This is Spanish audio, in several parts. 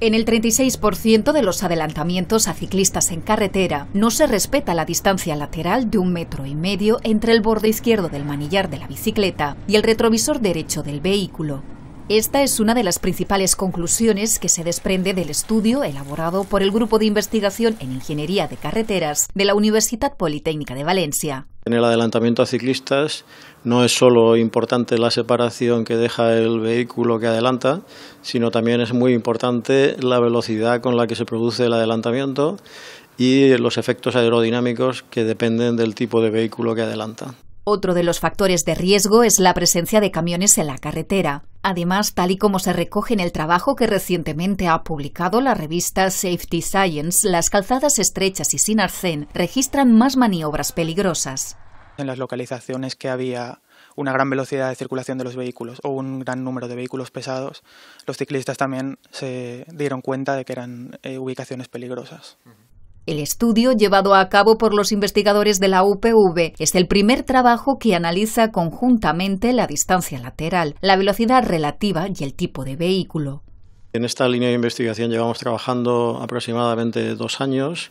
En el 36% de los adelantamientos a ciclistas en carretera no se respeta la distancia lateral de un metro y medio entre el borde izquierdo del manillar de la bicicleta y el retrovisor derecho del vehículo. Esta es una de las principales conclusiones que se desprende del estudio elaborado por el Grupo de Investigación en Ingeniería de Carreteras de la Universidad Politécnica de Valencia. En el adelantamiento a ciclistas no es solo importante la separación que deja el vehículo que adelanta, sino también es muy importante la velocidad con la que se produce el adelantamiento y los efectos aerodinámicos que dependen del tipo de vehículo que adelanta. Otro de los factores de riesgo es la presencia de camiones en la carretera. Además, tal y como se recoge en el trabajo que recientemente ha publicado la revista Safety Science, las calzadas estrechas y sin arcén registran más maniobras peligrosas. En las localizaciones que había una gran velocidad de circulación de los vehículos o un gran número de vehículos pesados, los ciclistas también se dieron cuenta de que eran eh, ubicaciones peligrosas. El estudio llevado a cabo por los investigadores de la UPV es el primer trabajo que analiza conjuntamente la distancia lateral, la velocidad relativa y el tipo de vehículo. En esta línea de investigación llevamos trabajando aproximadamente dos años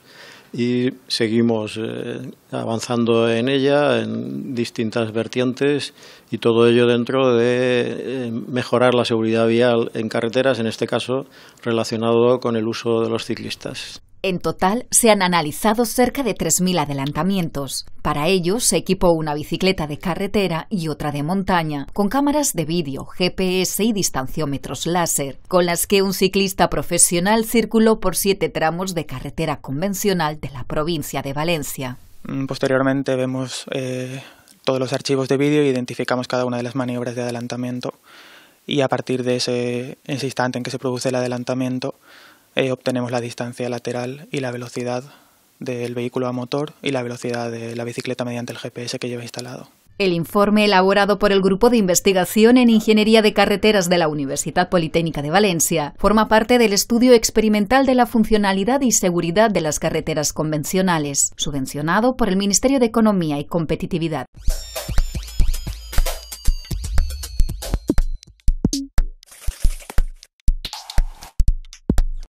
y seguimos eh, avanzando en ella en distintas vertientes y todo ello dentro de eh, mejorar la seguridad vial en carreteras, en este caso relacionado con el uso de los ciclistas. En total, se han analizado cerca de 3.000 adelantamientos. Para ello, se equipó una bicicleta de carretera y otra de montaña, con cámaras de vídeo, GPS y distanciómetros láser, con las que un ciclista profesional circuló por siete tramos de carretera convencional de la provincia de Valencia. Mm, posteriormente vemos eh, todos los archivos de vídeo e identificamos cada una de las maniobras de adelantamiento. Y a partir de ese instante en que se produce el adelantamiento, eh, obtenemos la distancia lateral y la velocidad del vehículo a motor y la velocidad de la bicicleta mediante el GPS que lleva instalado. El informe elaborado por el Grupo de Investigación en Ingeniería de Carreteras de la Universidad Politécnica de Valencia forma parte del estudio experimental de la funcionalidad y seguridad de las carreteras convencionales, subvencionado por el Ministerio de Economía y Competitividad.